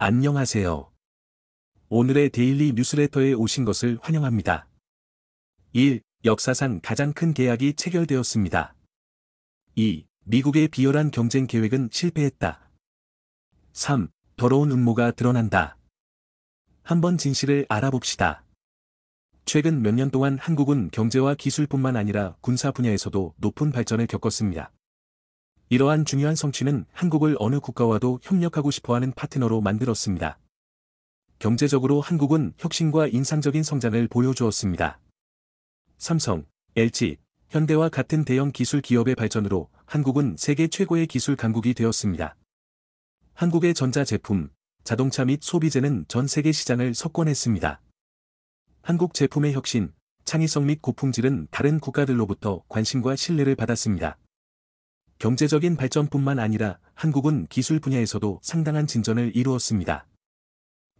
안녕하세요. 오늘의 데일리 뉴스레터에 오신 것을 환영합니다. 1. 역사상 가장 큰 계약이 체결되었습니다. 2. 미국의 비열한 경쟁 계획은 실패했다. 3. 더러운 음모가 드러난다. 한번 진실을 알아봅시다. 최근 몇 년 동안 한국은 경제와 기술뿐만 아니라 군사 분야에서도 높은 발전을 겪었습니다. 이러한 중요한 성취는 한국을 어느 국가와도 협력하고 싶어하는 파트너로 만들었습니다. 경제적으로 한국은 혁신과 인상적인 성장을 보여주었습니다. 삼성, LG, 현대와 같은 대형 기술 기업의 발전으로 한국은 세계 최고의 기술 강국이 되었습니다. 한국의 전자제품, 자동차 및 소비재는 전 세계 시장을 석권했습니다. 한국 제품의 혁신, 창의성 및 고품질은 다른 국가들로부터 관심과 신뢰를 받았습니다. 경제적인 발전뿐만 아니라 한국은 기술 분야에서도 상당한 진전을 이루었습니다.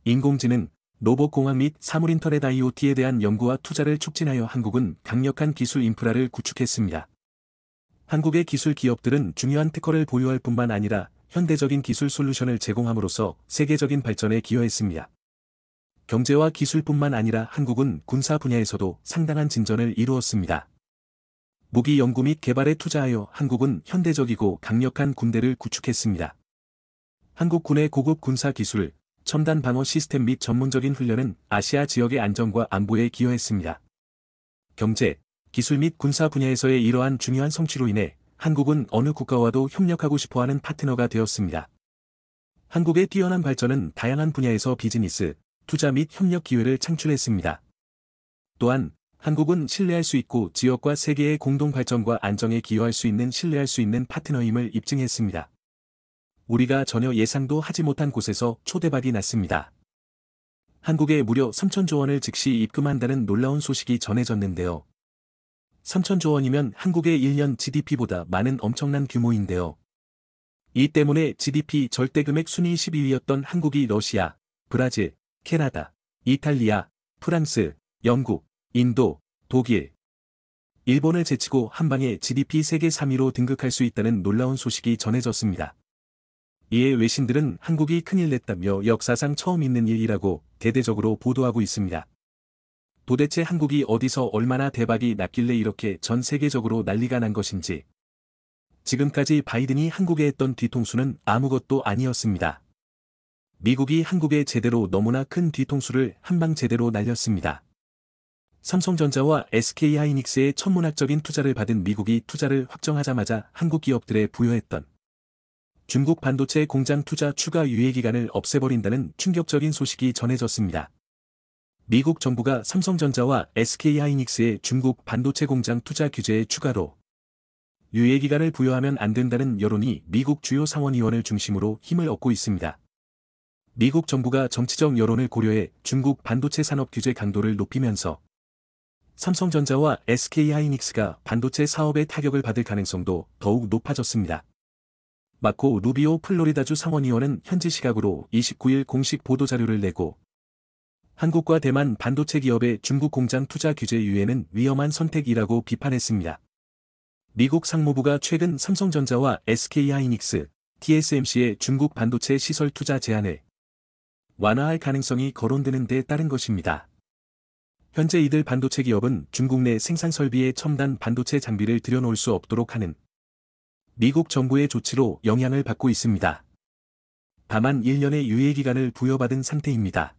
인공지능, 로봇공학 및 사물인터넷 IoT에 대한 연구와 투자를 촉진하여 한국은 강력한 기술 인프라를 구축했습니다. 한국의 기술 기업들은 중요한 특허를 보유할 뿐만 아니라 현대적인 기술 솔루션을 제공함으로써 세계적인 발전에 기여했습니다. 경제와 기술뿐만 아니라 한국은 군사 분야에서도 상당한 진전을 이루었습니다. 무기 연구 및 개발에 투자하여 한국은 현대적이고 강력한 군대를 구축했습니다. 한국 군의 고급 군사 기술, 첨단 방어 시스템 및 전문적인 훈련은 아시아 지역의 안전과 안보에 기여했습니다. 경제, 기술 및 군사 분야에서의 이러한 중요한 성취로 인해 한국은 어느 국가와도 협력하고 싶어하는 파트너가 되었습니다. 한국의 뛰어난 발전은 다양한 분야에서 비즈니스, 투자 및 협력 기회를 창출했습니다. 또한 한국은 신뢰할 수 있고 지역과 세계의 공동 발전과 안정에 기여할 수 있는 신뢰할 수 있는 파트너임을 입증했습니다. 우리가 전혀 예상도 하지 못한 곳에서 초대박이 났습니다. 한국에 무려 3천조 원을 즉시 입금한다는 놀라운 소식이 전해졌는데요. 3천조 원이면 한국의 1년 GDP보다 많은 엄청난 규모인데요. 이 때문에 GDP 절대금액 순위 12위였던 한국이 러시아, 브라질, 캐나다, 이탈리아, 프랑스, 영국, 인도, 독일, 일본을 제치고 한방에 GDP 세계 3위로 등극할 수 있다는 놀라운 소식이 전해졌습니다. 이에 외신들은 한국이 큰일 냈다며 역사상 처음 있는 일이라고 대대적으로 보도하고 있습니다. 도대체 한국이 어디서 얼마나 대박이 났길래 이렇게 전 세계적으로 난리가 난 것인지. 지금까지 바이든이 한국에 했던 뒤통수는 아무것도 아니었습니다. 미국이 한국에 제대로 너무나 큰 뒤통수를 한방 제대로 날렸습니다. 삼성전자와 SK하이닉스의 천문학적인 투자를 받은 미국이 투자를 확정하자마자 한국 기업들에 부여했던 중국 반도체 공장 투자 추가 유예 기간을 없애버린다는 충격적인 소식이 전해졌습니다. 미국 정부가 삼성전자와 SK하이닉스의 중국 반도체 공장 투자 규제에 추가로 유예 기간을 부여하면 안 된다는 여론이 미국 주요 상원의원을 중심으로 힘을 얻고 있습니다. 미국 정부가 정치적 여론을 고려해 중국 반도체 산업 규제 강도를 높이면서 삼성전자와 SK하이닉스가 반도체 사업에 타격을 받을 가능성도 더욱 높아졌습니다. 마코 루비오 플로리다주 상원의원은 현지 시각으로 29일 공식 보도자료를 내고 한국과 대만 반도체 기업의 중국 공장 투자 규제 유예는 위험한 선택이라고 비판했습니다. 미국 상무부가 최근 삼성전자와 SK하이닉스, TSMC의 중국 반도체 시설 투자 제한을 완화할 가능성이 거론되는 데 따른 것입니다. 현재 이들 반도체 기업은 중국 내 생산 설비에 첨단 반도체 장비를 들여놓을 수 없도록 하는 미국 정부의 조치로 영향을 받고 있습니다. 다만 1년의 유예기간을 부여받은 상태입니다.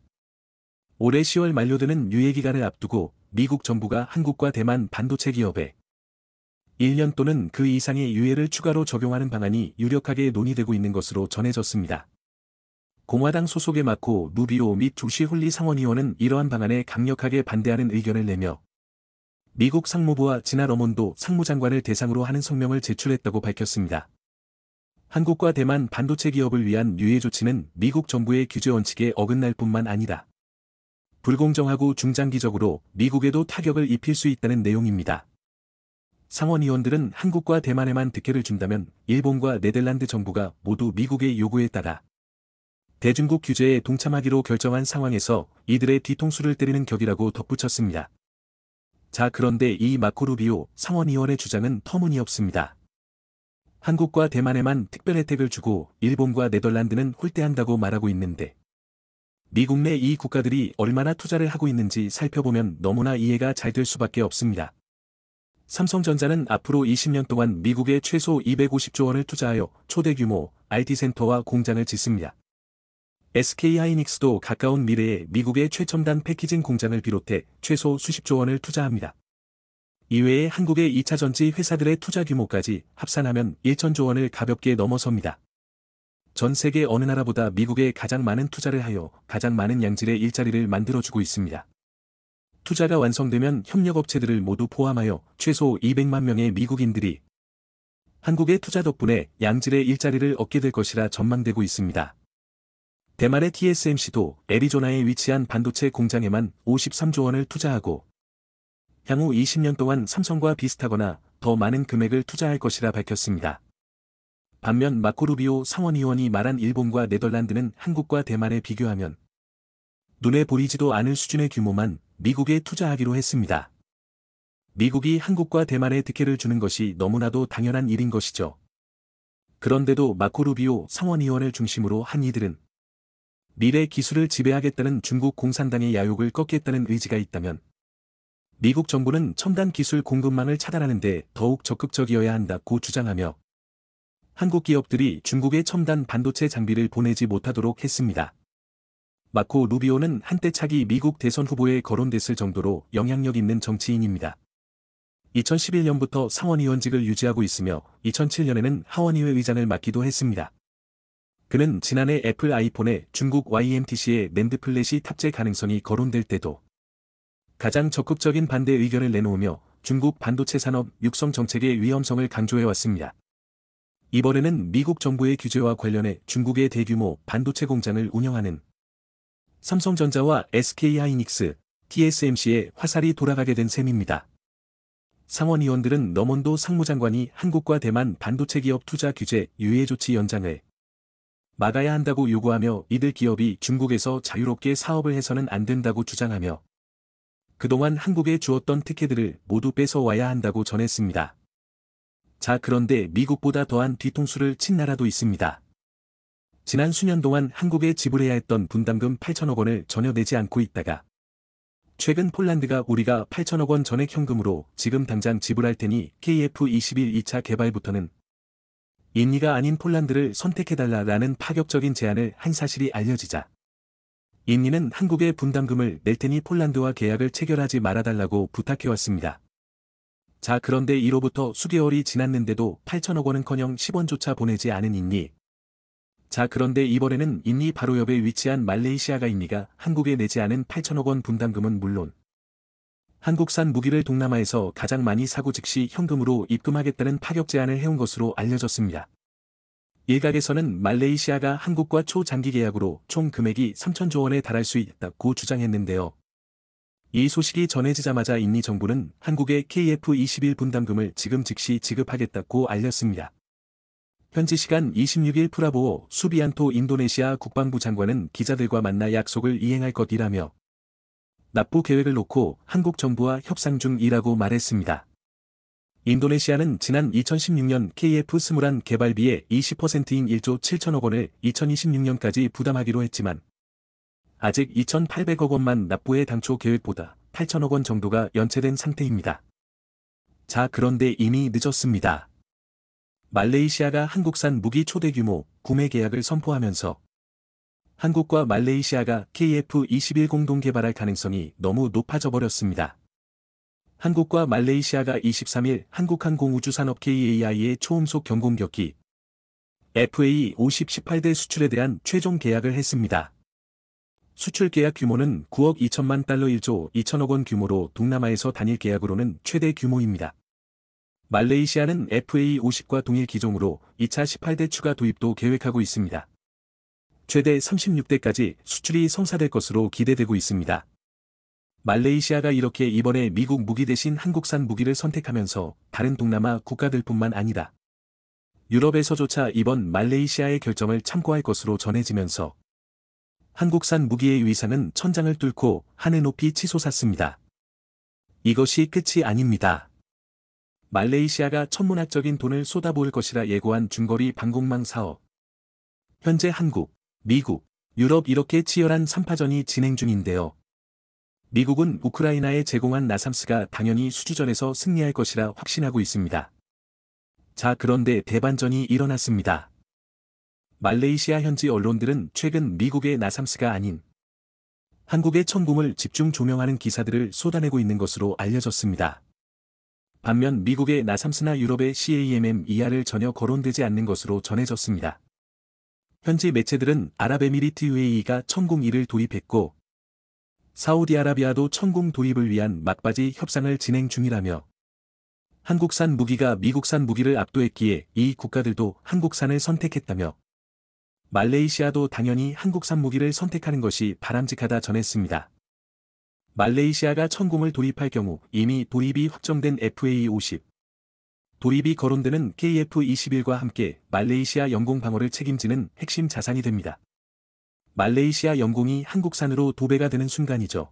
올해 10월 만료되는 유예기간을 앞두고 미국 정부가 한국과 대만 반도체 기업에 1년 또는 그 이상의 유예를 추가로 적용하는 방안이 유력하게 논의되고 있는 것으로 전해졌습니다. 공화당 소속에 맞고 루비오 및 조시 홀리 상원의원은 이러한 방안에 강력하게 반대하는 의견을 내며 미국 상무부와 진나 러몬도 상무장관을 대상으로 하는 성명을 제출했다고 밝혔습니다. 한국과 대만 반도체 기업을 위한 유예 조치는 미국 정부의 규제 원칙에 어긋날 뿐만 아니라 불공정하고 중장기적으로 미국에도 타격을 입힐 수 있다는 내용입니다. 상원의원들은 한국과 대만에만 득해를 준다면 일본과 네덜란드 정부가 모두 미국의 요구에 따라 대중국 규제에 동참하기로 결정한 상황에서 이들의 뒤통수를 때리는 격이라고 덧붙였습니다. 자 그런데 이 마코루비오 상원의원의 주장은 터무니없습니다. 한국과 대만에만 특별 혜택을 주고 일본과 네덜란드는 홀대한다고 말하고 있는데 미국 내 이 국가들이 얼마나 투자를 하고 있는지 살펴보면 너무나 이해가 잘 될 수밖에 없습니다. 삼성전자는 앞으로 20년 동안 미국에 최소 250조 원을 투자하여 초대 규모 IT센터와 공장을 짓습니다. SK하이닉스도 가까운 미래에 미국의 최첨단 패키징 공장을 비롯해 최소 수십조 원을 투자합니다. 이외에 한국의 2차 전지 회사들의 투자 규모까지 합산하면 1천조 원을 가볍게 넘어섭니다. 전 세계 어느 나라보다 미국에 가장 많은 투자를 하여 가장 많은 양질의 일자리를 만들어주고 있습니다. 투자가 완성되면 협력업체들을 모두 포함하여 최소 200만 명의 미국인들이 한국의 투자 덕분에 양질의 일자리를 얻게 될 것이라 전망되고 있습니다. 대만의 TSMC도 애리조나에 위치한 반도체 공장에만 53조 원을 투자하고 향후 20년 동안 삼성과 비슷하거나 더 많은 금액을 투자할 것이라 밝혔습니다. 반면 마코루비오 상원의원이 말한 일본과 네덜란드는 한국과 대만에 비교하면 눈에 보이지도 않을 수준의 규모만 미국에 투자하기로 했습니다. 미국이 한국과 대만에 득해를 주는 것이 너무나도 당연한 일인 것이죠. 그런데도 마코루비오 상원의원을 중심으로 한 이들은 미래 기술을 지배하겠다는 중국 공산당의 야욕을 꺾겠다는 의지가 있다면 미국 정부는 첨단 기술 공급망을 차단하는 데 더욱 적극적이어야 한다고 주장하며 한국 기업들이 중국의 첨단 반도체 장비를 보내지 못하도록 했습니다. 마코 루비오는 한때 차기 미국 대선 후보에 거론됐을 정도로 영향력 있는 정치인입니다. 2011년부터 상원의원직을 유지하고 있으며 2007년에는 하원의회 의장을 맡기도 했습니다. 그는 지난해 애플 아이폰에 중국 YMTC의 랜드 플랫이 탑재 가능성이 거론될 때도 가장 적극적인 반대 의견을 내놓으며 중국 반도체 산업 육성 정책의 위험성을 강조해왔습니다. 이번에는 미국 정부의 규제와 관련해 중국의 대규모 반도체 공장을 운영하는 삼성전자와 SK하이닉스, TSMC의 화살이 돌아가게 된 셈입니다. 상원의원들은 너원도 상무장관이 한국과 대만 반도체 기업 투자 규제 유예 조치 연장을 막아야 한다고 요구하며 이들 기업이 중국에서 자유롭게 사업을 해서는 안 된다고 주장하며 그동안 한국에 주었던 특혜들을 모두 뺏어와야 한다고 전했습니다. 자 그런데 미국보다 더한 뒤통수를 친 나라도 있습니다. 지난 수년 동안 한국에 지불해야 했던 분담금 8천억 원을 전혀 내지 않고 있다가 최근 폴란드가 우리가 8천억 원 전액 현금으로 지금 당장 지불할 테니 KF-21 2차 개발부터는 인니가 아닌 폴란드를 선택해달라라는 파격적인 제안을 한 사실이 알려지자 인니는 한국의 분담금을 낼 테니 폴란드와 계약을 체결하지 말아달라고 부탁해왔습니다. 자 그런데 이로부터 수개월이 지났는데도 8천억 원은커녕 10원조차 보내지 않은 인니. 자 그런데 이번에는 인니 바로옆에 위치한 말레이시아가 인니가 한국에 내지 않은 8천억 원 분담금은 물론 한국산 무기를 동남아에서 가장 많이 사고 즉시 현금으로 입금하겠다는 파격 제안을 해온 것으로 알려졌습니다. 일각에서는 말레이시아가 한국과 초장기 계약으로 총 금액이 3천조 원에 달할 수 있다고 주장했는데요. 이 소식이 전해지자마자 인니 정부는 한국의 KF-21 분담금을 지금 즉시 지급하겠다고 알렸습니다. 현지 시간 26일 프라보오 수비안토 인도네시아 국방부 장관은 기자들과 만나 약속을 이행할 것이라며 납부 계획을 놓고 한국 정부와 협상 중이라고 말했습니다. 인도네시아는 지난 2016년 KF 2 1 개발비의 20%인 1조 7천억 원을 2026년까지 부담하기로 했지만 아직 2,800억 원만 납부해 당초 계획보다 8천억 원 정도가 연체된 상태입니다. 자 그런데 이미 늦었습니다. 말레이시아가 한국산 무기 초대 규모 구매 계약을 선포하면서 한국과 말레이시아가 KF-21 공동 개발할 가능성이 너무 높아져 버렸습니다. 한국과 말레이시아가 23일 한국항공우주산업 KAI의 초음속 경공격기 FA-50 18대 수출에 대한 최종 계약을 했습니다. 수출 계약 규모는 9억 2천만 달러 1조 2천억 원 규모로 동남아에서 단일 계약으로는 최대 규모입니다. 말레이시아는 FA-50과 동일 기종으로 2차 18대 추가 도입도 계획하고 있습니다. 최대 36대까지 수출이 성사될 것으로 기대되고 있습니다. 말레이시아가 이렇게 이번에 미국 무기 대신 한국산 무기를 선택하면서 다른 동남아 국가들뿐만 아니다 유럽에서조차 이번 말레이시아의 결정을 참고할 것으로 전해지면서 한국산 무기의 위상은 천장을 뚫고 하늘 높이 치솟았습니다. 이것이 끝이 아닙니다. 말레이시아가 천문학적인 돈을 쏟아부을 것이라 예고한 중거리 방공망 사업. 현재 한국, 미국, 유럽 이렇게 치열한 3파전이 진행 중인데요. 미국은 우크라이나에 제공한 나삼스가 당연히 수주전에서 승리할 것이라 확신하고 있습니다. 자 그런데 대반전이 일어났습니다. 말레이시아 현지 언론들은 최근 미국의 나삼스가 아닌 한국의 천궁을 집중 조명하는 기사들을 쏟아내고 있는 것으로 알려졌습니다. 반면 미국의 나삼스나 유럽의 CAMM 이하를 e 전혀 거론되지 않는 것으로 전해졌습니다. 현지 매체들은 아랍에미리트 UAE가 천공 1을 도입했고 사우디아라비아도 천공 도입을 위한 막바지 협상을 진행 중이라며 한국산 무기가 미국산 무기를 압도했기에 이 국가들도 한국산을 선택했다며 말레이시아도 당연히 한국산 무기를 선택하는 것이 바람직하다 전했습니다. 말레이시아가 천공을 도입할 경우 이미 도입이 확정된 FA50 e 도입이 거론되는 KF-21과 함께 말레이시아 영공 방어를 책임지는 핵심 자산이 됩니다. 말레이시아 영공이 한국산으로 도배가 되는 순간이죠.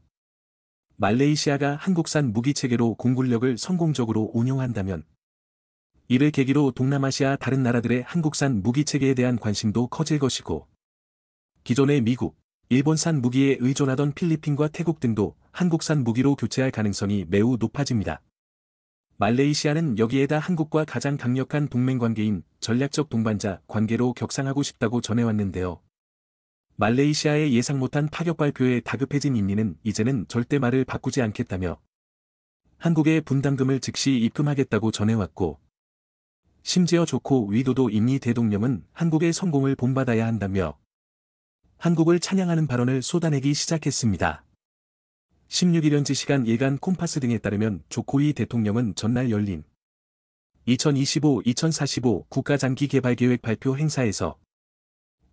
말레이시아가 한국산 무기체계로 공군력을 성공적으로 운용한다면 이를 계기로 동남아시아 다른 나라들의 한국산 무기체계에 대한 관심도 커질 것이고 기존의 미국, 일본산 무기에 의존하던 필리핀과 태국 등도 한국산 무기로 교체할 가능성이 매우 높아집니다. 말레이시아는 여기에다 한국과 가장 강력한 동맹관계인 전략적 동반자 관계로 격상하고 싶다고 전해왔는데요. 말레이시아의 예상 못한 파격 발표에 다급해진 인민은 이제는 절대 말을 바꾸지 않겠다며 한국의 분담금을 즉시 입금하겠다고 전해왔고 심지어 좋고 위도도 임리 대통령은 한국의 성공을 본받아야 한다며 한국을 찬양하는 발언을 쏟아내기 시작했습니다. 16일현지 시간 일간 콤파스 등에 따르면 조코이 대통령은 전날 열린 2025-2045 국가장기개발계획 발표 행사에서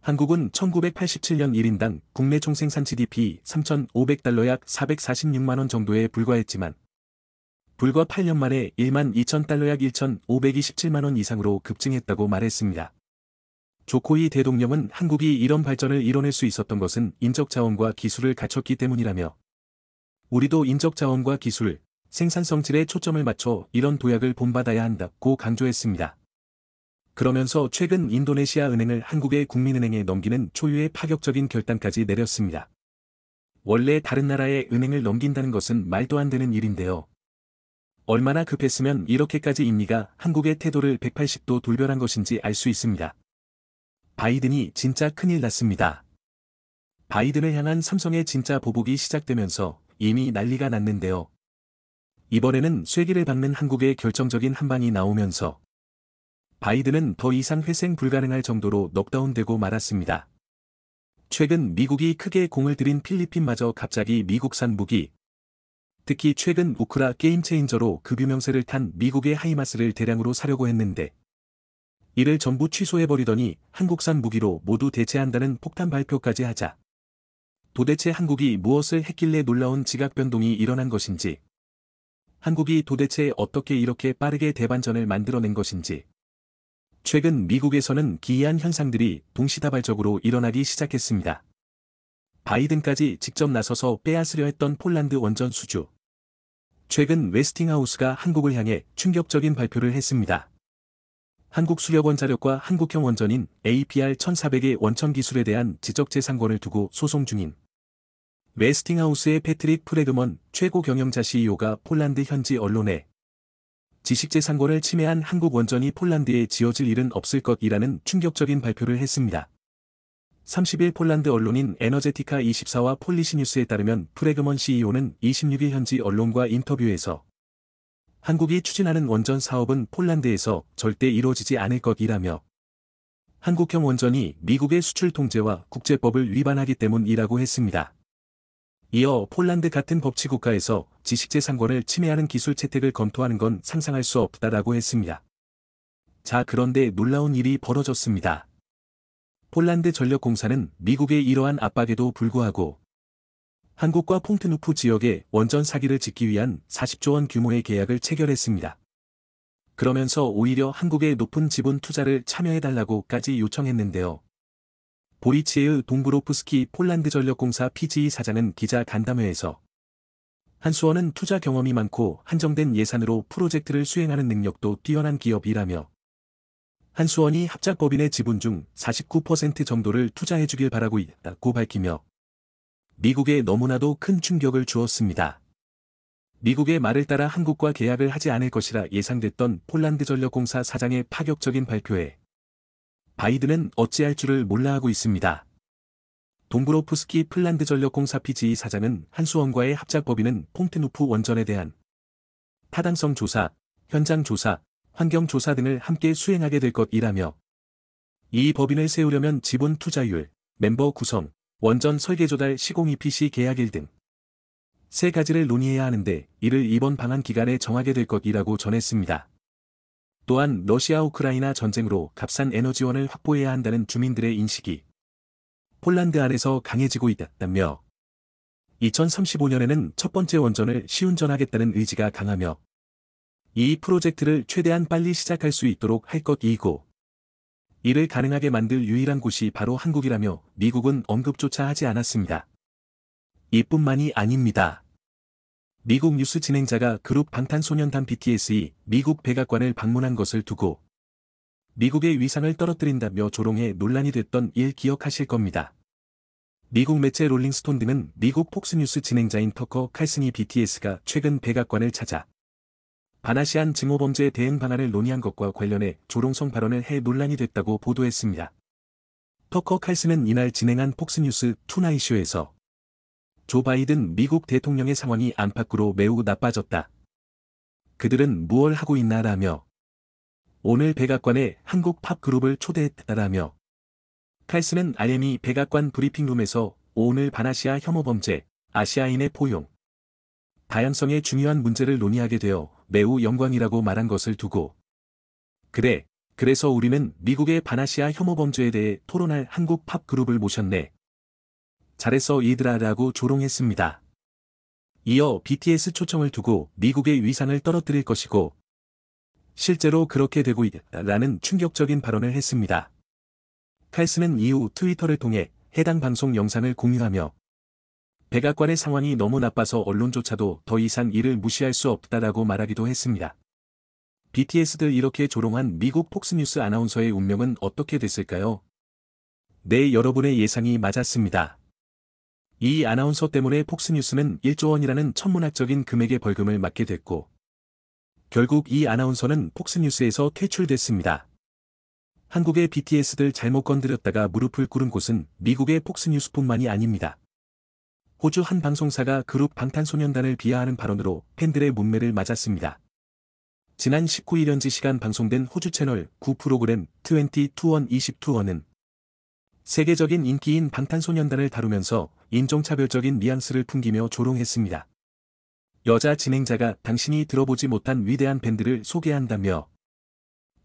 한국은 1987년 1인당 국내 총생산 GDP 3,500달러 약 446만원 정도에 불과했지만 불과 8년 만에 1만 2 0 0 0 달러 약 1,527만원 이상으로 급증했다고 말했습니다. 조코이 대통령은 한국이 이런 발전을 이뤄낼 수 있었던 것은 인적 자원과 기술을 갖췄기 때문이라며 우리도 인적 자원과 기술, 생산 성질에 초점을 맞춰 이런 도약을 본받아야 한다고 강조했습니다. 그러면서 최근 인도네시아 은행을 한국의 국민은행에 넘기는 초유의 파격적인 결단까지 내렸습니다. 원래 다른 나라의 은행을 넘긴다는 것은 말도 안 되는 일인데요. 얼마나 급했으면 이렇게까지 임리가 한국의 태도를 180도 돌변한 것인지 알 수 있습니다. 바이든이 진짜 큰일 났습니다. 바이든을 향한 삼성의 진짜 보복이 시작되면서 이미 난리가 났는데요. 이번에는 쐐기를 박는 한국의 결정적인 한방이 나오면서 바이든은 더 이상 회생 불가능할 정도로 넉다운되고 말았습니다. 최근 미국이 크게 공을 들인 필리핀마저 갑자기 미국산 무기, 특히 최근 우크라 게임체인저로 급유명세를 탄 미국의 하이마스를 대량으로 사려고 했는데 이를 전부 취소해버리더니 한국산 무기로 모두 대체한다는 폭탄 발표까지 하자 도대체 한국이 무엇을 했길래 놀라운 지각 변동이 일어난 것인지, 한국이 도대체 어떻게 이렇게 빠르게 대반전을 만들어낸 것인지, 최근 미국에서는 기이한 현상들이 동시다발적으로 일어나기 시작했습니다. 바이든까지 직접 나서서 빼앗으려 했던 폴란드 원전 수주. 최근 웨스팅하우스가 한국을 향해 충격적인 발표를 했습니다. 한국 수력원 자력과 한국형 원전인 APR 1400의 원천 기술에 대한 지적 재산권을 두고 소송 중인 웨스팅하우스의 패트릭 프레그먼 최고 경영자 CEO가 폴란드 현지 언론에 지식재산권을 침해한 한국 원전이 폴란드에 지어질 일은 없을 것이라는 충격적인 발표를 했습니다. 30일 폴란드 언론인 에너제티카 24와 폴리시뉴스에 따르면 프레그먼 CEO는 26일 현지 언론과 인터뷰에서 한국이 추진하는 원전 사업은 폴란드에서 절대 이루어지지 않을 것이라며 한국형 원전이 미국의 수출 통제와 국제법을 위반하기 때문이라고 했습니다. 이어 폴란드 같은 법치국가에서 지식재산권을 침해하는 기술 채택을 검토하는 건 상상할 수 없다라고 했습니다. 자 그런데 놀라운 일이 벌어졌습니다. 폴란드 전력공사는 미국의 이러한 압박에도 불구하고 한국과 폰트누프 지역의 원전 사기를 짓기 위한 40조 원 규모의 계약을 체결했습니다. 그러면서 오히려 한국의 높은 지분 투자를 참여해달라고까지 요청했는데요. 보리치에의 동브로프스키 폴란드 전력공사 PGE 사장은 기자 간담회에서 한수원은 투자 경험이 많고 한정된 예산으로 프로젝트를 수행하는 능력도 뛰어난 기업이라며 한수원이 합작법인의 지분 중 49% 정도를 투자해주길 바라고 있다고 밝히며 미국에 너무나도 큰 충격을 주었습니다. 미국의 말을 따라 한국과 계약을 하지 않을 것이라 예상됐던 폴란드 전력공사 사장의 파격적인 발표에 바이든은 어찌할 줄을 몰라 하고 있습니다. 동브로프스키 플란드 전력공사 PGE 사장은 한수원과의 합작 법인은 폰트누프 원전에 대한 타당성 조사, 현장 조사, 환경 조사 등을 함께 수행하게 될 것이라며 이 법인을 세우려면 지분 투자율, 멤버 구성, 원전 설계 조달 시공 EPC 계약일 등 세 가지를 논의해야 하는데 이를 이번 방한 기간에 정하게 될 것이라고 전했습니다. 또한 러시아 우크라이나 전쟁으로 값싼 에너지원을 확보해야 한다는 주민들의 인식이 폴란드 안에서 강해지고 있다며 2035년에는 첫 번째 원전을 시운전하겠다는 의지가 강하며 이 프로젝트를 최대한 빨리 시작할 수 있도록 할 것이고 이를 가능하게 만들 유일한 곳이 바로 한국이라며 미국은 언급조차 하지 않았습니다. 이뿐만이 아닙니다. 미국 뉴스 진행자가 그룹 방탄소년단 BTS이 미국 백악관을 방문한 것을 두고 미국의 위상을 떨어뜨린다며 조롱해 논란이 됐던 일 기억하실 겁니다. 미국 매체 롤링스톤 등은 미국 폭스뉴스 진행자인 터커 칼슨이 BTS가 최근 백악관을 찾아 바나시안 증오범죄 대응 방안을 논의한 것과 관련해 조롱성 발언을 해 논란이 됐다고 보도했습니다. 터커 칼슨은 이날 진행한 폭스뉴스 투나이쇼에서 조 바이든 미국 대통령의 상황이 안팎으로 매우 나빠졌다. 그들은 무얼 하고 있나라며 오늘 백악관에 한국 팝 그룹을 초대했다라며 칼스는 RM이 백악관 브리핑룸에서 오늘 반아시아 혐오 범죄, 아시아인의 포용, 다양성의 중요한 문제를 논의하게 되어 매우 영광이라고 말한 것을 두고 그래, 그래서 우리는 미국의 반아시아 혐오 범죄에 대해 토론할 한국 팝 그룹을 모셨네. 잘했어 이들아 라고 조롱했습니다. 이어 BTS 초청을 두고 미국의 위상을 떨어뜨릴 것이고 실제로 그렇게 되고 있다라는 충격적인 발언을 했습니다. 칼스는 이후 트위터를 통해 해당 방송 영상을 공유하며 백악관의 상황이 너무 나빠서 언론조차도 더 이상 이를 무시할 수 없다라고 말하기도 했습니다. BTS들 이렇게 조롱한 미국 폭스뉴스 아나운서의 운명은 어떻게 됐을까요? 네 여러분의 예상이 맞았습니다. 이 아나운서 때문에 폭스뉴스는 1조 원이라는 천문학적인 금액의 벌금을 맞게 됐고 결국 이 아나운서는 폭스뉴스에서 퇴출됐습니다. 한국의 BTS들 잘못 건드렸다가 무릎을 꿇은 곳은 미국의 폭스뉴스뿐만이 아닙니다. 호주 한 방송사가 그룹 방탄소년단을 비하하는 발언으로 팬들의 문매를 맞았습니다. 지난 19일 현지 시간 방송된 호주 채널 9 프로그램 22원 22원은 세계적인 인기인 방탄소년단을 다루면서 인종차별적인 뉘앙스를 풍기며 조롱했습니다. 여자 진행자가 당신이 들어보지 못한 위대한 밴드를 소개한다며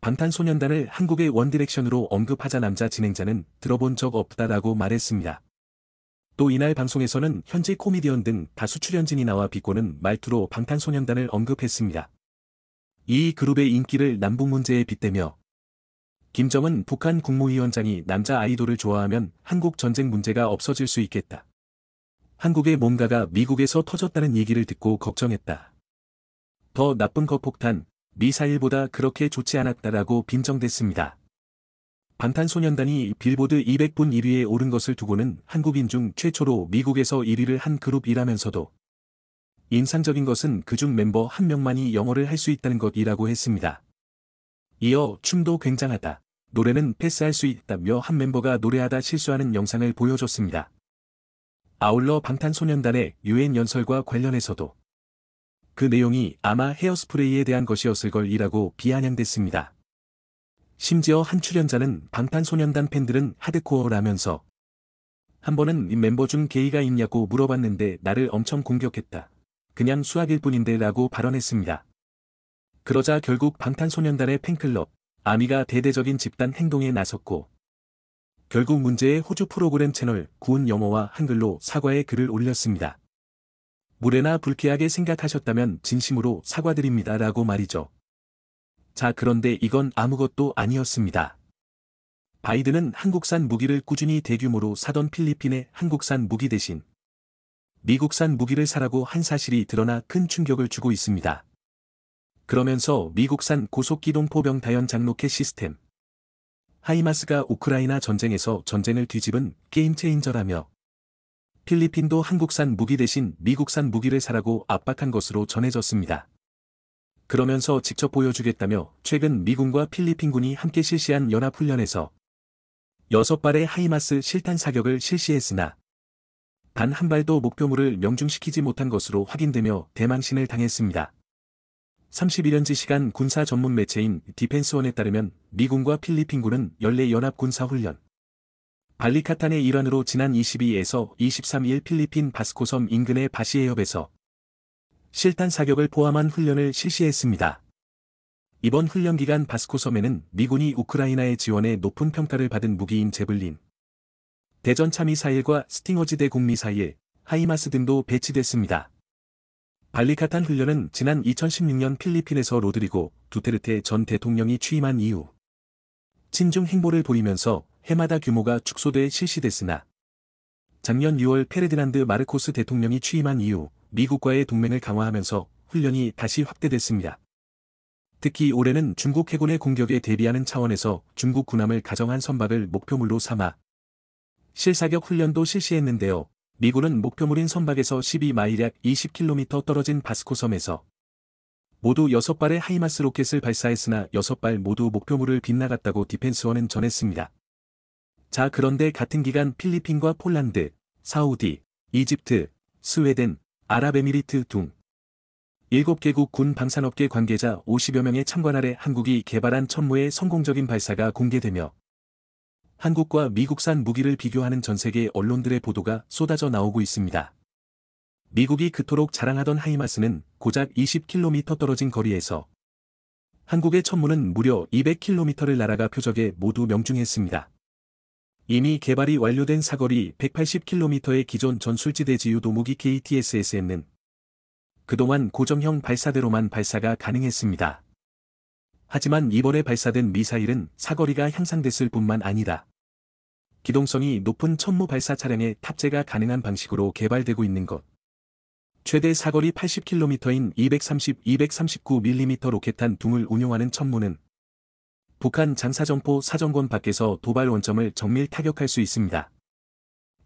방탄소년단을 한국의 원디렉션으로 언급하자 남자 진행자는 들어본 적 없다라고 말했습니다. 또 이날 방송에서는 현지 코미디언 등 다수 출연진이 나와 비꼬는 말투로 방탄소년단을 언급했습니다. 이 그룹의 인기를 남북 문제에 빗대며 김정은 북한 국무위원장이 남자 아이돌을 좋아하면 한국 전쟁 문제가 없어질 수 있겠다. 한국의 뭔가가 미국에서 터졌다는 얘기를 듣고 걱정했다. 더 나쁜 거폭탄, 미사일보다 그렇게 좋지 않았다라고 빈정댔습니다 방탄소년단이 빌보드 200분 1위에 오른 것을 두고는 한국인 중 최초로 미국에서 1위를 한 그룹이라면서도 인상적인 것은 그중 멤버 한 명만이 영어를 할 수 있다는 것이라고 했습니다. 이어 춤도 굉장하다. 노래는 패스할 수 있다며 한 멤버가 노래하다 실수하는 영상을 보여줬습니다. 아울러 방탄소년단의 유엔 연설과 관련해서도 그 내용이 아마 헤어스프레이에 대한 것이었을 걸이라고 비아냥댔습니다. 심지어 한 출연자는 방탄소년단 팬들은 하드코어라면서 한 번은 이 멤버 중 게이가 있냐고 물어봤는데 나를 엄청 공격했다. 그냥 수학일 뿐인데 라고 발언했습니다. 그러자 결국 방탄소년단의 팬클럽, 아미가 대대적인 집단 행동에 나섰고 결국 문제의 호주 프로그램 채널 구운 영어와 한글로 사과의 글을 올렸습니다. 무례나 불쾌하게 생각하셨다면 진심으로 사과드립니다 라고 말이죠. 자 그런데 이건 아무것도 아니었습니다. 바이든은 한국산 무기를 꾸준히 대규모로 사던 필리핀의 한국산 무기 대신 미국산 무기를 사라고 한 사실이 드러나 큰 충격을 주고 있습니다. 그러면서 미국산 고속기동 포병 다연 장로켓 시스템 하이마스가 우크라이나 전쟁에서 전쟁을 뒤집은 게임 체인저라며 필리핀도 한국산 무기 대신 미국산 무기를 사라고 압박한 것으로 전해졌습니다. 그러면서 직접 보여주겠다며 최근 미군과 필리핀군이 함께 실시한 연합훈련에서 6발의 하이마스 실탄 사격을 실시했으나 단 한 발도 목표물을 명중시키지 못한 것으로 확인되며 대망신을 당했습니다. 3 1년지 시간 군사 전문 매체인 디펜스원에 따르면 미군과 필리핀군은 연례 연합 군사 훈련 발리카탄의 일환으로 지난 22에서 23일 필리핀 바스코섬 인근의 바시해협에서 실탄 사격을 포함한 훈련을 실시했습니다. 이번 훈련 기간 바스코섬에는 미군이 우크라이나의 지원에 높은 평가를 받은 무기인 제블린, 대전차 미사일과 스팅어지대 공미사일, 하이마스 등도 배치됐습니다. 발리카탄 훈련은 지난 2016년 필리핀에서 로드리고 두테르테 전 대통령이 취임한 이후 친중 행보를 보이면서 해마다 규모가 축소돼 실시됐으나 작년 6월 페르디난드 마르코스 대통령이 취임한 이후 미국과의 동맹을 강화하면서 훈련이 다시 확대됐습니다. 특히 올해는 중국 해군의 공격에 대비하는 차원에서 중국 군함을 가정한 선박을 목표물로 삼아 실사격 훈련도 실시했는데요. 미군은 목표물인 선박에서 12마일 약 20km 떨어진 바스코섬에서 모두 6발의 하이마스 로켓을 발사했으나 6발 모두 목표물을 빗나갔다고 디펜스원은 전했습니다. 자 그런데 같은 기간 필리핀과 폴란드, 사우디, 이집트, 스웨덴, 아랍에미리트 등 7개국 군 방산업계 관계자 50여 명의 참관 아래 한국이 개발한 천무의 성공적인 발사가 공개되며 한국과 미국산 무기를 비교하는 전세계 언론들의 보도가 쏟아져 나오고 있습니다. 미국이 그토록 자랑하던 하이마스는 고작 20km 떨어진 거리에서 한국의 천문은 무려 200km를 날아가 표적에 모두 명중했습니다. 이미 개발이 완료된 사거리 180km의 기존 전술지대 지유도 무기 k t s s n 은 그동안 고정형 발사대로만 발사가 가능했습니다. 하지만 이번에 발사된 미사일은 사거리가 향상됐을 뿐만 아니다. 기동성이 높은 천무 발사 차량에 탑재가 가능한 방식으로 개발되고 있는 것. 최대 사거리 80km인 230, 239mm 로켓탄 둥을 운용하는 천무는 북한 장사정포 사정권 밖에서 도발 원점을 정밀 타격할 수 있습니다.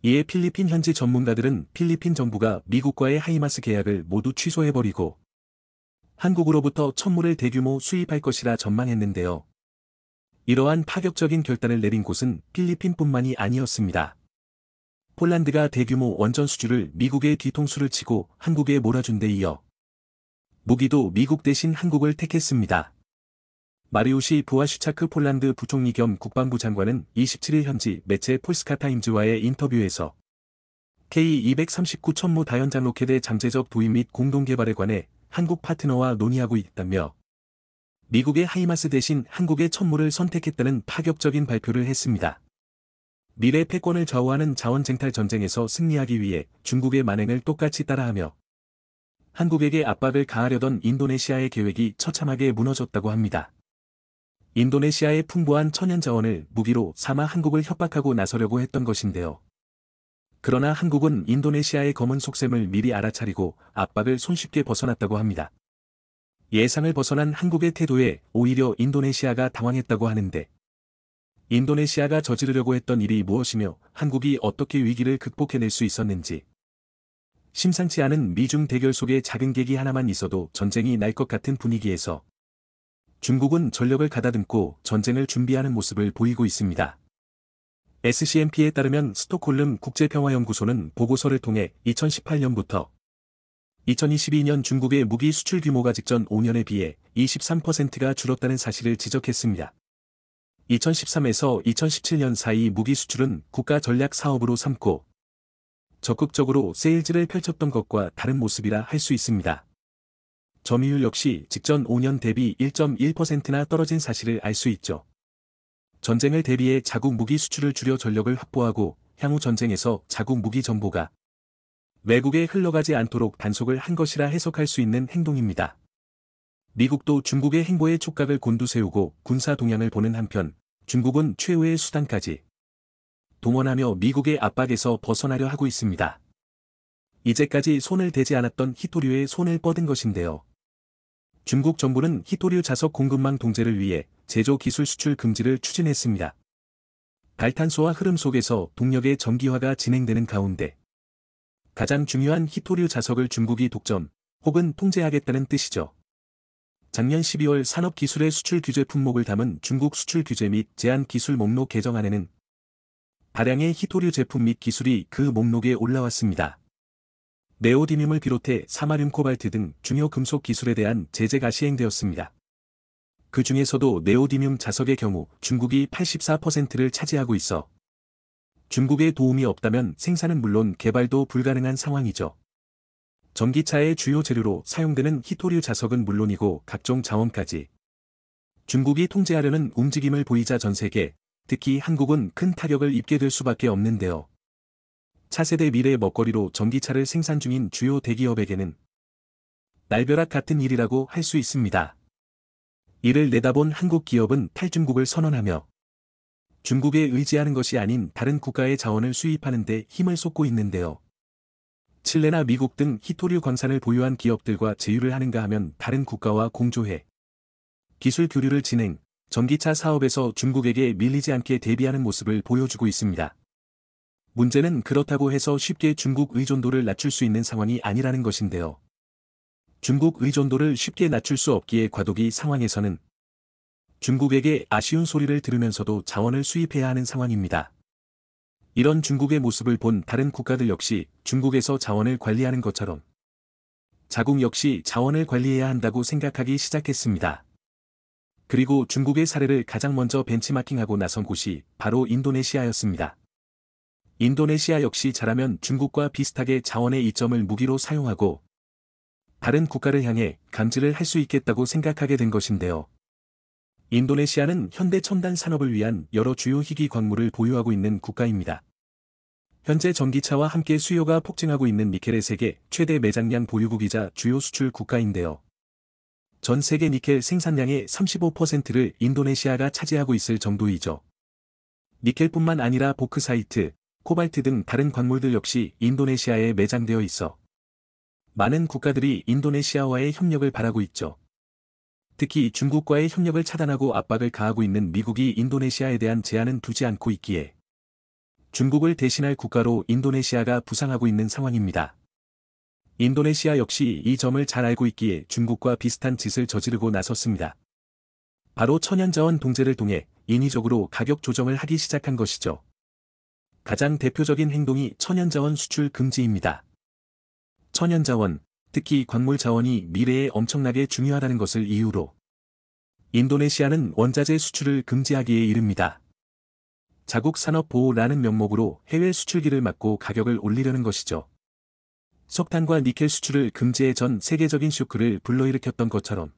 이에 필리핀 현지 전문가들은 필리핀 정부가 미국과의 하이마스 계약을 모두 취소해버리고 한국으로부터 천무를 대규모 수입할 것이라 전망했는데요. 이러한 파격적인 결단을 내린 곳은 필리핀뿐만이 아니었습니다. 폴란드가 대규모 원전 수주를 미국의 뒤통수를 치고 한국에 몰아준 데 이어 무기도 미국 대신 한국을 택했습니다. 마리오시 부아슈차크 폴란드 부총리 겸 국방부 장관은 27일 현지 매체 폴스카타임즈와의 인터뷰에서 K239 천무 다연장 로켓의 잠재적 도입 및 공동 개발에 관해 한국 파트너와 논의하고 있다며 미국의 하이마스 대신 한국의 천무를 선택했다는 파격적인 발표를 했습니다. 미래 패권을 좌우하는 자원쟁탈 전쟁에서 승리하기 위해 중국의 만행을 똑같이 따라하며 한국에게 압박을 가하려던 인도네시아의 계획이 처참하게 무너졌다고 합니다. 인도네시아의 풍부한 천연자원을 무기로 삼아 한국을 협박하고 나서려고 했던 것인데요. 그러나 한국은 인도네시아의 검은 속셈을 미리 알아차리고 압박을 손쉽게 벗어났다고 합니다. 예상을 벗어난 한국의 태도에 오히려 인도네시아가 당황했다고 하는데 인도네시아가 저지르려고 했던 일이 무엇이며 한국이 어떻게 위기를 극복해낼 수 있었는지 심상치 않은 미중 대결 속에 작은 계기 하나만 있어도 전쟁이 날 것 같은 분위기에서 중국은 전력을 가다듬고 전쟁을 준비하는 모습을 보이고 있습니다. SCMP에 따르면 스톡홀름 국제평화연구소는 보고서를 통해 2018년부터 2022년 중국의 무기 수출 규모가 직전 5년에 비해 23%가 줄었다는 사실을 지적했습니다. 2013에서 2017년 사이 무기 수출은 국가 전략 사업으로 삼고 적극적으로 세일즈를 펼쳤던 것과 다른 모습이라 할 수 있습니다. 점유율 역시 직전 5년 대비 1.1%나 떨어진 사실을 알 수 있죠. 전쟁을 대비해 자국 무기 수출을 줄여 전력을 확보하고 향후 전쟁에서 자국 무기 정보가 외국에 흘러가지 않도록 단속을 한 것이라 해석할 수 있는 행동입니다. 미국도 중국의 행보에 촉각을 곤두세우고 군사 동향을 보는 한편 중국은 최후의 수단까지 동원하며 미국의 압박에서 벗어나려 하고 있습니다. 이제까지 손을 대지 않았던 히토류의 손을 뻗은 것인데요. 중국 정부는 히토류 자석 공급망 동제를 위해 제조 기술 수출 금지를 추진했습니다. 발탄소와 흐름 속에서 동력의 전기화가 진행되는 가운데 가장 중요한 히토류 자석을 중국이 독점 혹은 통제하겠다는 뜻이죠. 작년 12월 산업기술의 수출 규제 품목을 담은 중국 수출 규제 및 제한 기술 목록 개정안에는 다량의 히토류 제품 및 기술이 그 목록에 올라왔습니다. 네오디뮴을 비롯해 사마륨 코발트 등 중요 금속 기술에 대한 제재가 시행되었습니다. 그 중에서도 네오디뮴 자석의 경우 중국이 84%를 차지하고 있어 중국의 도움이 없다면 생산은 물론 개발도 불가능한 상황이죠. 전기차의 주요 재료로 사용되는 히토류 자석은 물론이고 각종 자원까지 중국이 통제하려는 움직임을 보이자 전 세계, 특히 한국은 큰 타격을 입게 될 수밖에 없는데요. 차세대 미래의 먹거리로 전기차를 생산 중인 주요 대기업에게는 날벼락 같은 일이라고 할 수 있습니다. 이를 내다본 한국 기업은 탈중국을 선언하며 중국에 의지하는 것이 아닌 다른 국가의 자원을 수입하는 데 힘을 쏟고 있는데요. 칠레나 미국 등 히토류 광산을 보유한 기업들과 제휴를 하는가 하면 다른 국가와 공조해 기술 교류를 진행, 전기차 사업에서 중국에게 밀리지 않게 대비하는 모습을 보여주고 있습니다. 문제는 그렇다고 해서 쉽게 중국 의존도를 낮출 수 있는 상황이 아니라는 것인데요. 중국 의존도를 쉽게 낮출 수 없기에 과도기 상황에서는 중국에게 아쉬운 소리를 들으면서도 자원을 수입해야 하는 상황입니다. 이런 중국의 모습을 본 다른 국가들 역시 중국에서 자원을 관리하는 것처럼 자국 역시 자원을 관리해야 한다고 생각하기 시작했습니다. 그리고 중국의 사례를 가장 먼저 벤치마킹하고 나선 곳이 바로 인도네시아였습니다. 인도네시아 역시 잘하면 중국과 비슷하게 자원의 이점을 무기로 사용하고 다른 국가를 향해 감지를 할 수 있겠다고 생각하게 된 것인데요. 인도네시아는 현대 첨단 산업을 위한 여러 주요 희귀 광물을 보유하고 있는 국가입니다. 현재 전기차와 함께 수요가 폭증하고 있는 니켈의 세계 최대 매장량 보유국이자 주요 수출 국가인데요. 전 세계 니켈 생산량의 35%를 인도네시아가 차지하고 있을 정도이죠. 니켈뿐만 아니라 보크사이트, 코발트 등 다른 광물들 역시 인도네시아에 매장되어 있어 많은 국가들이 인도네시아와의 협력을 바라고 있죠. 특히 중국과의 협력을 차단하고 압박을 가하고 있는 미국이 인도네시아에 대한 제한은 두지 않고 있기에 중국을 대신할 국가로 인도네시아가 부상하고 있는 상황입니다. 인도네시아 역시 이 점을 잘 알고 있기에 중국과 비슷한 짓을 저지르고 나섰습니다. 바로 천연자원 동제를 통해 인위적으로 가격 조정을 하기 시작한 것이죠. 가장 대표적인 행동이 천연자원 수출 금지입니다. 천연자원, 특히 광물 자원이 미래에 엄청나게 중요하다는 것을 이유로 인도네시아는 원자재 수출을 금지하기에 이릅니다. 자국 산업 보호라는 명목으로 해외 수출기를 막고 가격을 올리려는 것이죠. 석탄과 니켈 수출을 금지해 전 세계적인 쇼크를 불러일으켰던 것처럼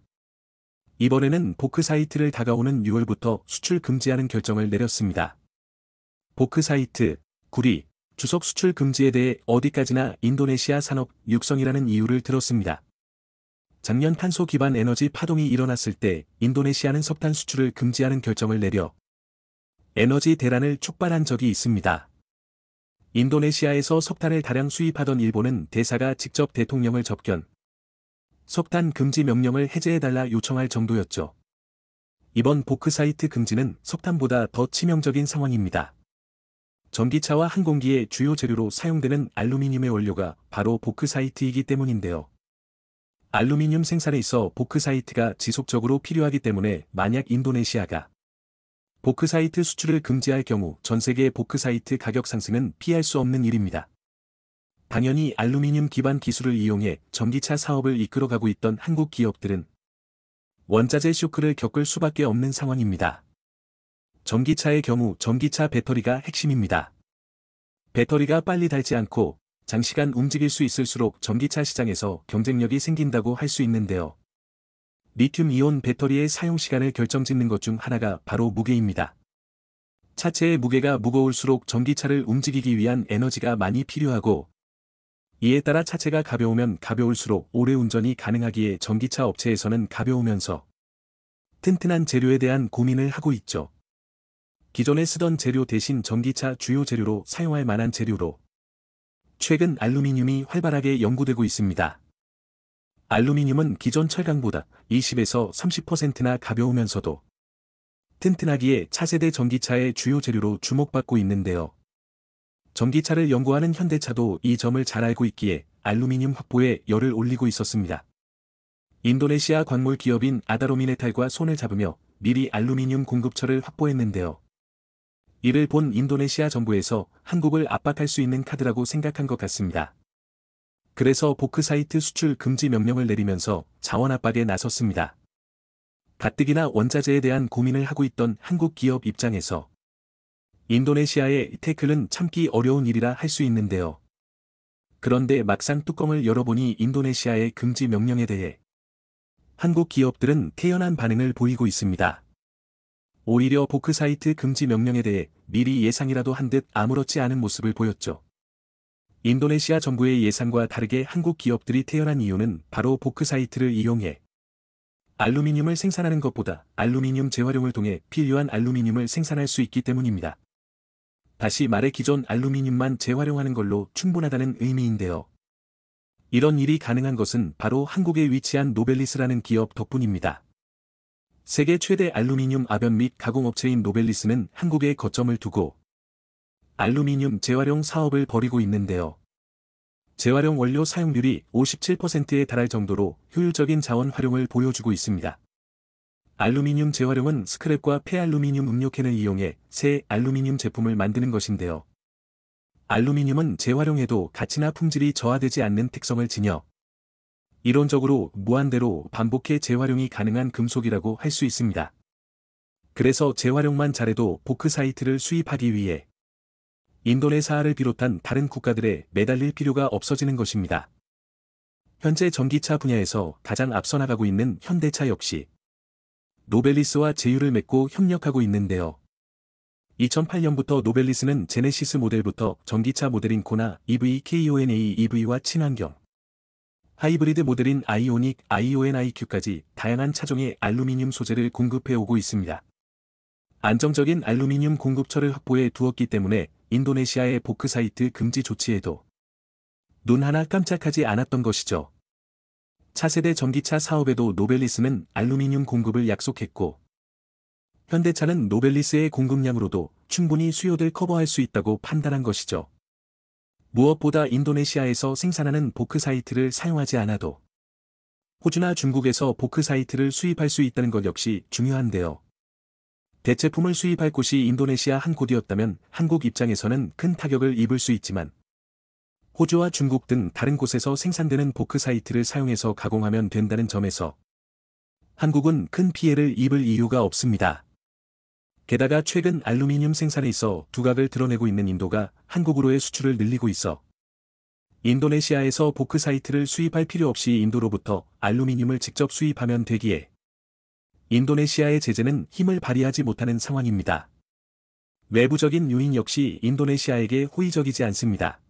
이번에는 보크사이트를 다가오는 6월부터 수출 금지하는 결정을 내렸습니다. 보크사이트, 구리, 주석 수출 금지에 대해 어디까지나 인도네시아 산업 육성이라는 이유를 들었습니다. 작년 탄소 기반 에너지 파동이 일어났을 때 인도네시아는 석탄 수출을 금지하는 결정을 내려 에너지 대란을 촉발한 적이 있습니다. 인도네시아에서 석탄을 다량 수입하던 일본은 대사가 직접 대통령을 접견, 석탄 금지 명령을 해제해달라 요청할 정도였죠. 이번 보크사이트 금지는 석탄보다 더 치명적인 상황입니다. 전기차와 항공기의 주요 재료로 사용되는 알루미늄의 원료가 바로 보크사이트이기 때문인데요. 알루미늄 생산에 있어 보크사이트가 지속적으로 필요하기 때문에 만약 인도네시아가 보크사이트 수출을 금지할 경우 전 세계 보크사이트 가격 상승은 피할 수 없는 일입니다. 당연히 알루미늄 기반 기술을 이용해 전기차 사업을 이끌어가고 있던 한국 기업들은 원자재 쇼크를 겪을 수밖에 없는 상황입니다. 전기차의 경우 전기차 배터리가 핵심입니다. 배터리가 빨리 닳지 않고 장시간 움직일 수 있을수록 전기차 시장에서 경쟁력이 생긴다고 할 수 있는데요. 리튬이온 배터리의 사용 시간을 결정짓는 것 중 하나가 바로 무게입니다. 차체의 무게가 무거울수록 전기차를 움직이기 위한 에너지가 많이 필요하고 이에 따라 차체가 가벼우면 가벼울수록 오래 운전이 가능하기에 전기차 업체에서는 가벼우면서 튼튼한 재료에 대한 고민을 하고 있죠. 기존에 쓰던 재료 대신 전기차 주요 재료로 사용할 만한 재료로 최근 알루미늄이 활발하게 연구되고 있습니다. 알루미늄은 기존 철강보다 20에서 30%나 가벼우면서도 튼튼하기에 차세대 전기차의 주요 재료로 주목받고 있는데요. 전기차를 연구하는 현대차도 이 점을 잘 알고 있기에 알루미늄 확보에 열을 올리고 있었습니다. 인도네시아 광물 기업인 아다로미네탈과 손을 잡으며 미리 알루미늄 공급처를 확보했는데요. 이를 본 인도네시아 정부에서 한국을 압박할 수 있는 카드라고 생각한 것 같습니다. 그래서 보크사이트 수출 금지 명령을 내리면서 자원 압박에 나섰습니다. 가뜩이나 원자재에 대한 고민을 하고 있던 한국 기업 입장에서 인도네시아의 태클은 참기 어려운 일이라 할 수 있는데요. 그런데 막상 뚜껑을 열어보니 인도네시아의 금지 명령에 대해 한국 기업들은 태연한 반응을 보이고 있습니다. 오히려 보크사이트 금지 명령에 대해 미리 예상이라도 한 듯 아무렇지 않은 모습을 보였죠. 인도네시아 정부의 예상과 다르게 한국 기업들이 태어난 이유는 바로 보크사이트를 이용해 알루미늄을 생산하는 것보다 알루미늄 재활용을 통해 필요한 알루미늄을 생산할 수 있기 때문입니다. 다시 말해 기존 알루미늄만 재활용하는 걸로 충분하다는 의미인데요. 이런 일이 가능한 것은 바로 한국에 위치한 노벨리스라는 기업 덕분입니다. 세계 최대 알루미늄 아변 및 가공업체인 노벨리스는 한국에 거점을 두고 알루미늄 재활용 사업을 벌이고 있는데요. 재활용 원료 사용률이 57%에 달할 정도로 효율적인 자원 활용을 보여주고 있습니다. 알루미늄 재활용은 스크랩과 폐알루미늄 음료캔을 이용해 새 알루미늄 제품을 만드는 것인데요. 알루미늄은 재활용에도 가치나 품질이 저하되지 않는 특성을 지녀 이론적으로 무한대로 반복해 재활용이 가능한 금속이라고 할 수 있습니다. 그래서 재활용만 잘해도 보크사이트를 수입하기 위해 인도네사아를 비롯한 다른 국가들에 매달릴 필요가 없어지는 것입니다. 현재 전기차 분야에서 가장 앞서 나가고 있는 현대차 역시 노벨리스와 제휴를 맺고 협력하고 있는데요. 2008년부터 노벨리스는 제네시스 모델부터 전기차 모델인 코나 EV KONA EV와 친환경 하이브리드 모델인 아이오닉, IONIQ까지 다양한 차종의 알루미늄 소재를 공급해오고 있습니다. 안정적인 알루미늄 공급처를 확보해 두었기 때문에 인도네시아의 보크사이트 금지 조치에도 눈 하나 깜짝하지 않았던 것이죠. 차세대 전기차 사업에도 노벨리스는 알루미늄 공급을 약속했고 현대차는 노벨리스의 공급량으로도 충분히 수요를 커버할 수 있다고 판단한 것이죠. 무엇보다 인도네시아에서 생산하는 보크사이트를 사용하지 않아도 호주나 중국에서 보크사이트를 수입할 수 있다는 것 역시 중요한데요. 대체품을 수입할 곳이 인도네시아 한 곳이었다면 한국 입장에서는 큰 타격을 입을 수 있지만 호주와 중국 등 다른 곳에서 생산되는 보크사이트를 사용해서 가공하면 된다는 점에서 한국은 큰 피해를 입을 이유가 없습니다. 게다가 최근 알루미늄 생산에 있어 두각을 드러내고 있는 인도가 한국으로의 수출을 늘리고 있어 인도네시아에서 보크사이트를 수입할 필요 없이 인도로부터 알루미늄을 직접 수입하면 되기에 인도네시아의 제재는 힘을 발휘하지 못하는 상황입니다. 외부적인 요인 역시 인도네시아에게 호의적이지 않습니다.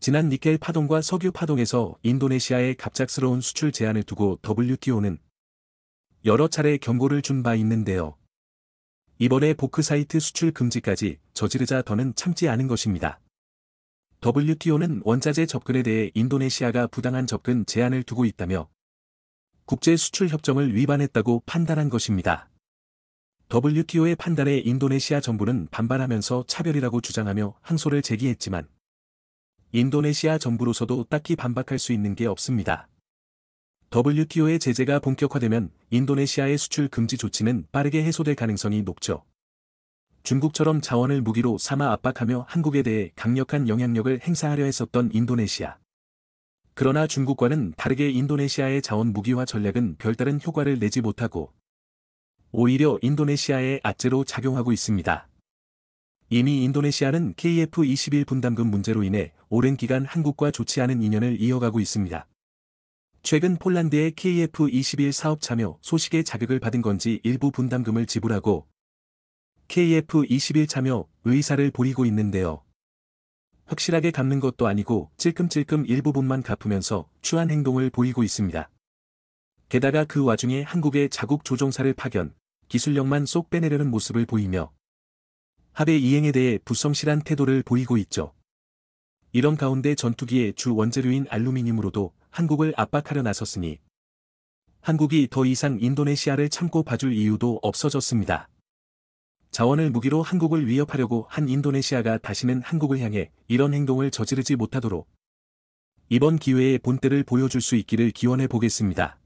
지난 니켈 파동과 석유 파동에서 인도네시아의 갑작스러운 수출 제한을 두고 WTO는 여러 차례 경고를 준 바 있는데요. 이번에 보크사이트 수출 금지까지 저지르자 더는 참지 않은 것입니다. WTO는 원자재 접근에 대해 인도네시아가 부당한 접근 제한을 두고 있다며 국제 수출 협정을 위반했다고 판단한 것입니다. WTO의 판단에 인도네시아 정부는 반발하면서 차별이라고 주장하며 항소를 제기했지만 인도네시아 정부로서도 딱히 반박할 수 있는 게 없습니다. WTO의 제재가 본격화되면 인도네시아의 수출 금지 조치는 빠르게 해소될 가능성이 높죠. 중국처럼 자원을 무기로 삼아 압박하며 한국에 대해 강력한 영향력을 행사하려 했었던 인도네시아. 그러나 중국과는 다르게 인도네시아의 자원 무기화 전략은 별다른 효과를 내지 못하고 오히려 인도네시아의 악재로 작용하고 있습니다. 이미 인도네시아는 KF-21 분담금 문제로 인해 오랜 기간 한국과 좋지 않은 인연을 이어가고 있습니다. 최근 폴란드의 KF-21 사업 참여 소식에 자극을 받은 건지 일부 분담금을 지불하고 KF-21 참여 의사를 보이고 있는데요. 확실하게 갚는 것도 아니고 찔끔찔끔 일부분만 갚으면서 추한 행동을 보이고 있습니다. 게다가 그 와중에 한국의 자국 조종사를 파견, 기술력만 쏙 빼내려는 모습을 보이며 합의 이행에 대해 부성실한 태도를 보이고 있죠. 이런 가운데 전투기의 주 원재료인 알루미늄으로도 한국을 압박하려 나섰으니 한국이 더 이상 인도네시아를 참고 봐줄 이유도 없어졌습니다. 자원을 무기로 한국을 위협하려고 한 인도네시아가 다시는 한국을 향해 이런 행동을 저지르지 못하도록 이번 기회에 본때를 보여줄 수 있기를 기원해 보겠습니다.